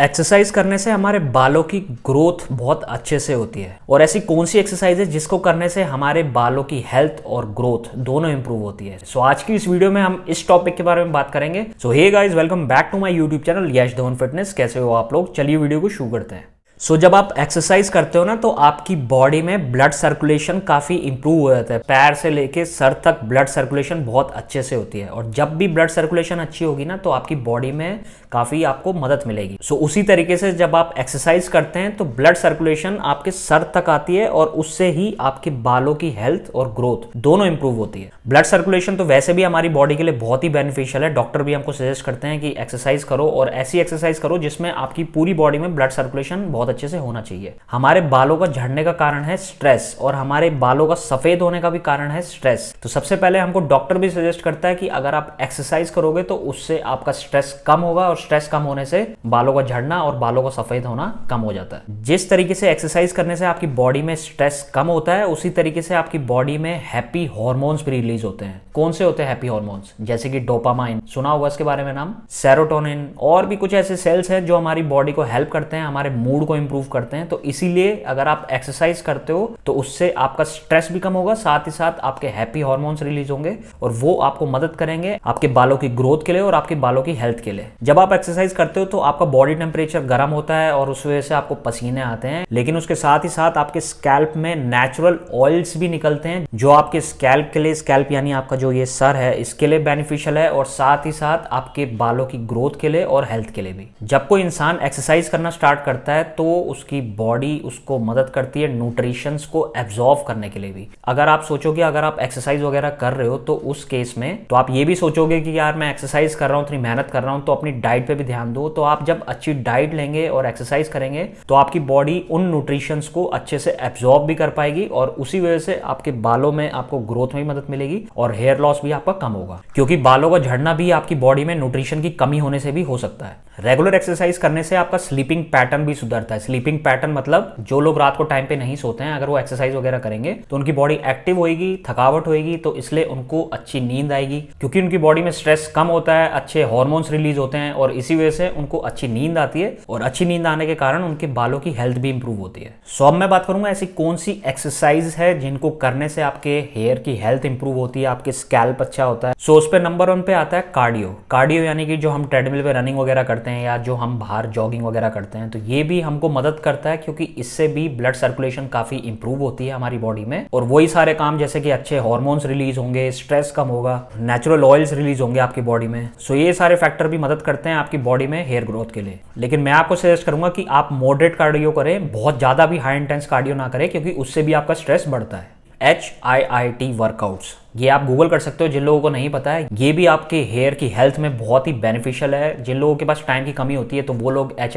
exercise करने से हमारे बालों की ग्रोथ बहुत अच्छे से होती है और ऐसी कौन सी एक्सरसाइज है जिसको करने से हमारे बालों की हेल्थ और ग्रोथ दोनों इंप्रूव होती है सो so, आज की इस वीडियो में हम इस टॉपिक के बारे में बात करेंगे so hey guys welcome back to my YouTube channel Yash Dhon fitness कैसे हो आप लोग चलिए वीडियो को शुरू करते हैं सो so, जब आप एक्सरसाइज करते हो ना तो आपकी बॉडी में ब्लड सर्कुलेशन काफ़ी इंप्रूव हो जाता है पैर से लेके सर तक ब्लड सर्कुलेशन बहुत अच्छे से होती है और जब भी ब्लड सर्कुलेशन अच्छी होगी ना तो आपकी बॉडी में काफ़ी आपको मदद मिलेगी सो so, उसी तरीके से जब आप एक्सरसाइज करते हैं तो ब्लड सर्कुलेशन आपके सर तक आती है और उससे ही आपके बालों की हेल्थ और ग्रोथ दोनों इंप्रूव होती है ब्लड सर्कुलेशन तो वैसे भी हमारी बॉडी के लिए बहुत ही बेनिफिशियल है डॉक्टर भी हमको सजेस्ट करते हैं कि एक्सरसाइज करो और ऐसी एक्सरसाइज करो जिसमें आपकी पूरी बॉडी में ब्लड सर्कुलेशन बहुत बहुत अच्छे से होना चाहिए हमारे बालों का झड़ने का कारण है स्ट्रेस और हमारे बालों का सफेद होने का भी कारण है स्ट्रेस तो सबसे पहले हमको डॉक्टर भी सजेस्ट करता है कि अगर आप एक्सरसाइज करोगे तो उससे आपका स्ट्रेस कम होगा और स्ट्रेस कम होने से बालों का झड़ना और बालों का सफेद होना कम हो जाता है जिस तरीके से एक्सरसाइज करने से आपकी बॉडी में स्ट्रेस कम होता है उसी तरीके से आपकी बॉडी में हैप्पी हॉर्मोन्स भी रिलीज होते हैं कौन से होते हैं हैप्पी हॉर्मोन्स जैसे कि डोपामाइन सुना होगा इसके बारे में नाम सेरोटोनिन और भी कुछ ऐसे सेल्स हैं जो हमारी बॉडी को हेल्प करते हैं हमारे मूड को इम्प्रूव करते हैं तो इसीलिए अगर आप एक्सरसाइज करते हो तो उससे आपका स्ट्रेस भी कम होगा साथ ही साथ आपके हैप्पी हॉर्मोन्स रिलीज होंगे और वो आपको मदद करेंगे आपके बालों की ग्रोथ के लिए और आपके बालों की हेल्थ के लिए जब आप एक्सरसाइज करते हो तो आपका बॉडी टेम्परेचर गर्म होता है और उस वजह से आपको पसीने आते हैं लेकिन उसके साथ ही साथ आपके स्कैल्प में नेचुरल ऑयल्स भी निकलते हैं जो आपके स्कैल्प के लिए स्कैल्प यानी आपका जो ये सर है इसके लिए बेनिफिशियल है और साथ ही साथ आपके बालों की ग्रोथ के लिए और हेल्थ के लिए भी जब कोई इंसान एक्सरसाइज करना स्टार्ट करता है तो उसकी बॉडी उसको मदद करती है न्यूट्रिशंस को एब्जॉर्व करने के लिए भी अगर आप सोचोगे अगर आप एक्सरसाइज वगैरह कर रहे हो तो उस केस में तो आप ये भी सोचोगे कि यार मैं एक्सरसाइज कर रहा हूँ इतनी मेहनत कर रहा हूँ तो अपनी डाइट पर भी ध्यान दो तो आप जब अच्छी डाइट लेंगे और एक्सरसाइज करेंगे तो आपकी बॉडी उन न्यूट्रिशंस को अच्छे से एब्जॉर्ब भी कर पाएगी और उसी वजह से आपके बालों में आपको ग्रोथ में भी मदद मिलेगी और हेयर लॉस भी आपका कम होगा क्योंकि बालों का झड़ना भी आपकी बॉडी में न्यूट्रिशन की कमी होने से भी हो सकता है रेगुलर एक्सरसाइज करने से आपका स्लीपिंग पैटर्न भी सुधरता है है स्लीपिंग पैटर्न मतलब जो लोग रात को टाइम पे नहीं सोते हैं अगर वो एक्सरसाइज वगैरह करेंगे तो उनकी बॉडी एक्टिव होगी थकावट होगी तो इसलिए उनको अच्छी नींद आएगी क्योंकि उनकी बॉडी में स्ट्रेस कम होता है अच्छे हॉर्मोन्स रिलीज होते हैं और इसी वजह से उनको अच्छी नींद आती है और अच्छी नींद आने के कारण उनके बालों की हेल्थ भी इंप्रूव होती है सो अब मैं बात करूंगा ऐसी कौन सी एक्सरसाइज है जिनको करने से आपके हेयर की हेल्थ इंप्रूव होती है आपके स्कैल्प अच्छा होता है सो उस पर नंबर वन पे आता है कार्डियो कार्डियो यानी कि जो हम ट्रेडमिल पे रनिंग वगैरह करते हैं या जो हम बाहर जॉगिंग वगैरह करते हैं तो ये भी हमको मदद करता है क्योंकि इससे भी ब्लड सर्कुलेशन काफ़ी इंप्रूव होती है हमारी बॉडी में और वही सारे काम जैसे कि अच्छे हॉर्मोन्स रिलीज होंगे स्ट्रेस कम होगा नेचुरल ऑयल्स रिलीज होंगे आपकी बॉडी में सो ये सारे फैक्टर भी मदद करते हैं आपकी बॉडी में हेयर ग्रोथ के लिए लेकिन मैं आपको सजेस्ट करूंगा कि आप मॉडरेट कार्डियो करें बहुत ज़्यादा भी हाई इंटेंस कार्डियो ना करें क्योंकि उससे भी आपका स्ट्रेस बढ़ता है H I I T workouts ये आप गूगल कर सकते हो जिन लोगों को नहीं पता है ये भी आपके हेयर की हेल्थ में बहुत ही बेनिफिशियल है जिन लोगों के पास टाइम की कमी होती है तो वो लोग एच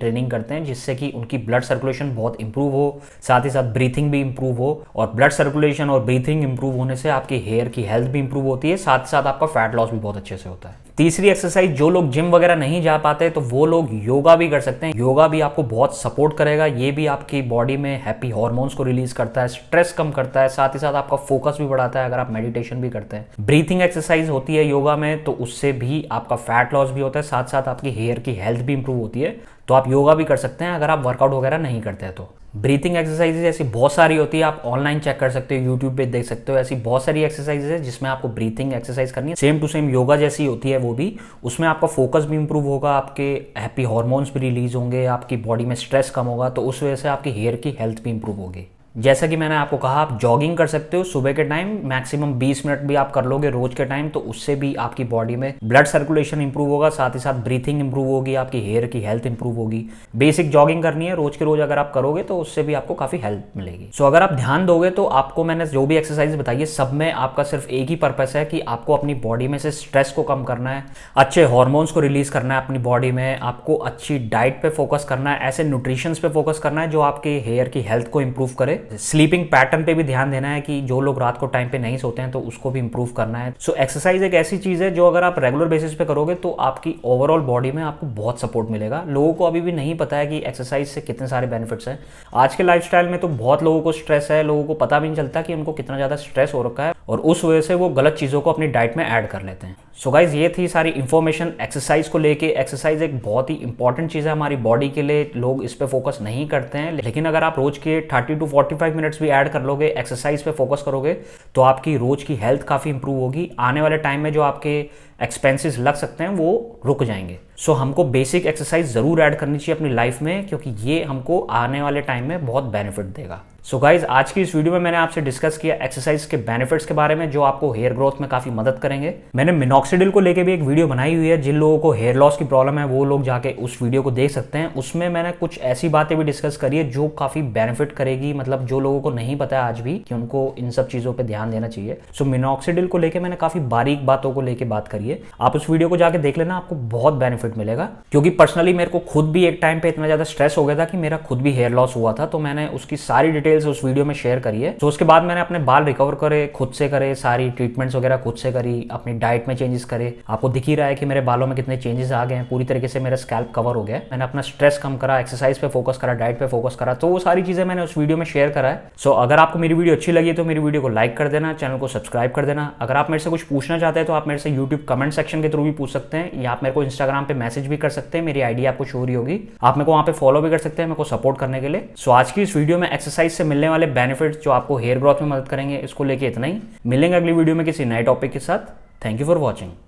ट्रेनिंग करते हैं जिससे कि उनकी ब्लड सर्कुलेशन बहुत इंप्रूव हो साथ ही साथ ब्रीथिंग भी इंप्रूव हो और ब्लड सर्कुलेशन और ब्रीथिंग इंप्रूव होने से आपके हेयर की हेल्थ भी इंप्रूव होती है साथ साथ आपका फैट लॉस भी बहुत अच्छे से होता है तीसरी एक्सरसाइज जो लोग जिम वगैरह नहीं जा पाते तो वो लोग योगा भी कर सकते हैं योगा भी आपको बहुत सपोर्ट करेगा ये भी आपकी बॉडी में हैप्पी हॉर्मोन्स को रिलीज करता है स्ट्रेस कम करता है साथ ही साथ आपका फोकस भी बढ़ाता है अगर आप मेडिटेशन भी करते हैं ब्रीथिंग एक्सरसाइज होती है योगा में तो उससे भी आपका फैट लॉस भी होता है साथ साथ आपकी हेयर की हेल्थ भी इंप्रूव होती है तो आप योगा भी कर सकते हैं अगर आप वर्कआउट वगैरह नहीं करते हैं तो ब्रीथिंग एक्सरसाइजेज ऐसी बहुत सारी होती है आप ऑनलाइन चेक कर सकते हो यूट्यूब पे देख सकते हो ऐसी बहुत सारी एक्सरसाइजेज है जिसमें आपको ब्रीथिंग एक्सरसाइज करनी है सेम टू सेम योगा जैसी होती है वो भी उसमें आपका फोकस भी इंप्रूव होगा आपके हैप्पी हॉर्मोन्स भी रिलीज होंगे आपकी बॉडी में स्ट्रेस कम होगा तो उस वजह से आपकी हेयर की हेल्थ भी इंप्रूव होगी जैसा कि मैंने आपको कहा आप जॉगिंग कर सकते हो सुबह के टाइम मैक्सिमम 20 मिनट भी आप कर लोगे रोज के टाइम तो उससे भी आपकी बॉडी में ब्लड सर्कुलेशन इंप्रूव होगा साथ ही साथ ब्रीथिंग इंप्रूव होगी आपकी हेयर की हेल्थ इंप्रूव होगी बेसिक जॉगिंग करनी है रोज के रोज अगर आप करोगे तो उससे भी आपको काफी हेल्प मिलेगी सो so, अगर आप ध्यान दोगे तो आपको मैंने जो भी एक्सरसाइज बताई है सब में आपका सिर्फ एक ही पर्पस है कि आपको अपनी बॉडी में से स्ट्रेस को कम करना है अच्छे हॉर्मोन्स को रिलीज करना है अपनी बॉडी में आपको अच्छी डाइट पे फोकस करना है ऐसे न्यूट्रिशंस पे फोकस करना है जो आपके हेयर की हेल्थ को इंप्रूव करे स्लीपिंग पैटर्न पे भी ध्यान देना है कि जो लोग रात को टाइम पे नहीं सोते हैं तो उसको भी इंप्रूव करना है सो so, एक्सरसाइज एक ऐसी चीज़ है जो अगर आप रेगुलर बेसिस पे करोगे तो आपकी ओवरऑल बॉडी में आपको बहुत सपोर्ट मिलेगा लोगों को अभी भी नहीं पता है कि एक्सरसाइज से कितने सारे बेनिफिट्स हैं आज के लाइफ में तो बहुत लोगों को स्ट्रेस है लोगों को पता भी नहीं चलता कि उनको कितना ज़्यादा स्ट्रेस हो रखा है और उस वजह से वो गलत चीज़ों को अपनी डाइट में ऐड कर लेते हैं सो so गाइज़ ये थी सारी इन्फॉर्मेशन एक्सरसाइज को लेके एक्सरसाइज एक बहुत ही इंपॉर्टेंट चीज़ है हमारी बॉडी के लिए लोग इस पर फोकस नहीं करते हैं लेकिन अगर आप रोज के 30 टू 45 मिनट्स भी ऐड कर लोगे एक्सरसाइज पे फोकस करोगे तो आपकी रोज की हेल्थ काफ़ी इंप्रूव होगी आने वाले टाइम में जो आपके एक्सपेंसिस लग सकते हैं वो रुक जाएंगे सो so, हमको बेसिक एक्सरसाइज ज़रूर ऐड करनी चाहिए अपनी लाइफ में क्योंकि ये हमको आने वाले टाइम में बहुत बेनिफिट देगा सो so गाइज आज की इस वीडियो में मैंने आपसे डिस्कस किया एक्सरसाइज के बेनिफिट्स के बारे में जो आपको हेयर ग्रोथ में काफी मदद करेंगे मैंने मिनोक्सीडिल को लेके भी एक वीडियो बनाई हुई है जिन लोगों को हेयर लॉस की प्रॉब्लम है वो लोग जाके उस वीडियो को देख सकते हैं उसमें मैंने कुछ ऐसी बातें भी डिस्कस करी है जो काफी बेनिफिट करेगी मतलब जो लोगों को नहीं पता है आज भी कि उनको इन सब चीजों पर ध्यान देना चाहिए सो so, मिनोक्सीडिल को लेकर मैंने काफी बारीक बातों को लेकर बात करी है आप उस वीडियो को जाके देख लेना आपको बहुत बेनिफिट मिलेगा क्योंकि पर्सनली मेरे को खुद भी एक टाइम पे इतना ज्यादा स्ट्रेस हो गया था कि मेरा खुद भी हेयर लॉस हुआ था तो मैंने उसकी सारी डिटेल डिटेल्स उस वीडियो में शेयर करिए तो उसके बाद मैंने अपने बाल रिकवर करे खुद से करे सारी ट्रीटमेंट्स वगैरह खुद से करी अपनी डाइट में चेंजेस करे आपको दिख ही रहा है कि मेरे बालों में कितने चेंजेस आ गए हैं पूरी तरीके से मेरा स्कैल्प कवर हो गया मैंने अपना स्ट्रेस कम करा एक्सरसाइज पे फोकस करा डाइट पे फोकस करा तो वो सारी चीज़ें मैंने उस वीडियो में शेयर करा है सो अगर आपको मेरी वीडियो अच्छी लगी तो मेरी वीडियो को लाइक कर देना चैनल को सब्सक्राइब कर देना अगर आप मेरे से कुछ पूछना चाहते हैं तो आप मेरे से यूट्यूब कमेंट सेक्शन के थ्रू भी पूछ सकते हैं या आप मेरे को इंस्टाग्राम पे मैसेज भी कर सकते हैं मेरी आईडी आपको शो रही होगी आप मेरे को वहाँ पे फॉलो भी कर सकते हैं मेरे को सपोर्ट करने के लिए सो आज की इस वीडियो में एक्सरसाइज से से मिलने वाले बेनिफिट्स जो आपको हेयर ग्रोथ में मदद करेंगे इसको लेके इतना ही मिलेंगे अगली वीडियो में किसी नए टॉपिक के साथ थैंक यू फॉर वॉचिंग